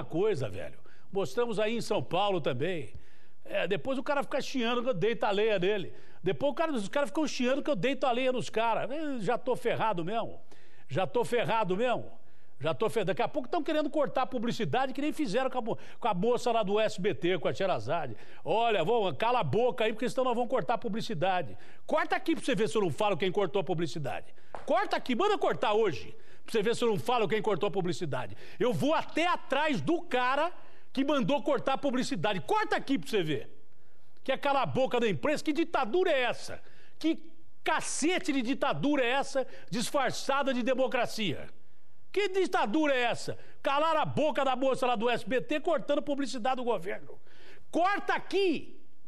mesma coisa, velho. Mostramos aí em São Paulo também. É, depois o cara fica chiando que eu deito a leia nele. Depois o cara, os caras ficam chiando que eu deito a leia nos caras. Eh, já tô ferrado mesmo. Já tô ferrado mesmo. Já tô ferrado. Daqui a pouco estão querendo cortar a publicidade que nem fizeram com a, com a, moça lá do SBT, com a Xerazade. Olha, vão, cala a boca aí, porque senão nós vamos cortar a publicidade. Corta aqui pra você ver se eu não falo quem cortou a publicidade corta aqui, manda cortar hoje. Pra você ver se eu não falo quem cortou a publicidade. Eu vou até atrás do cara que mandou cortar a publicidade. Corta aqui pra você ver. Que é cala a boca da imprensa. Que ditadura é essa? Que cacete de ditadura é essa disfarçada de democracia? Que ditadura é essa? Calar a boca da moça lá do SBT cortando publicidade do governo. Corta aqui!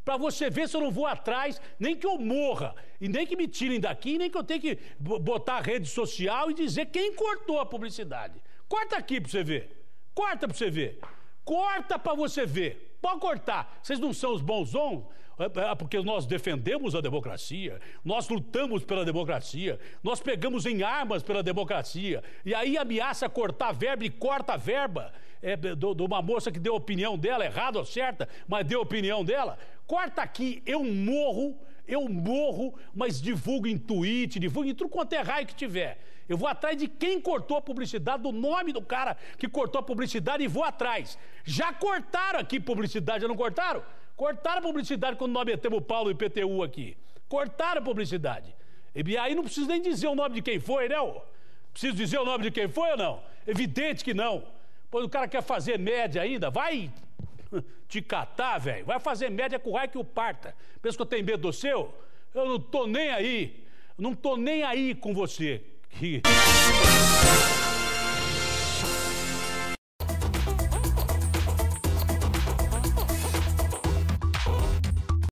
Para você ver se eu não vou atrás, nem que eu morra, e nem que me tirem daqui, nem que eu tenha que botar a rede social e dizer quem cortou a publicidade. Corta aqui para você ver. Corta para você ver. Corta para você ver. Pode cortar. Vocês não são os bons homens é, é, é Porque nós defendemos a democracia, nós lutamos pela democracia, nós pegamos em armas pela democracia, e aí ameaça cortar a verba e corta a verba. É, de uma moça que deu a opinião dela, errada ou certa, mas deu a opinião dela corta aqui, eu morro, eu morro, mas divulgo em tweet, divulgo em tudo quanto é raio que tiver. Eu vou atrás de quem cortou a publicidade, do nome do cara que cortou a publicidade e vou atrás. Já cortaram aqui publicidade, já não cortaram? Cortaram publicidade quando nome é Temo Paulo e PTU aqui. Cortaram publicidade. E aí não preciso nem dizer o nome de quem foi, né? Preciso dizer o nome de quem foi ou não? Evidente que não. Pois o cara quer fazer média ainda, vai te catar, velho. Vai fazer média com o raio que o parta. Pensa que eu tenho medo do seu? Eu não tô nem aí. Não tô nem aí com você.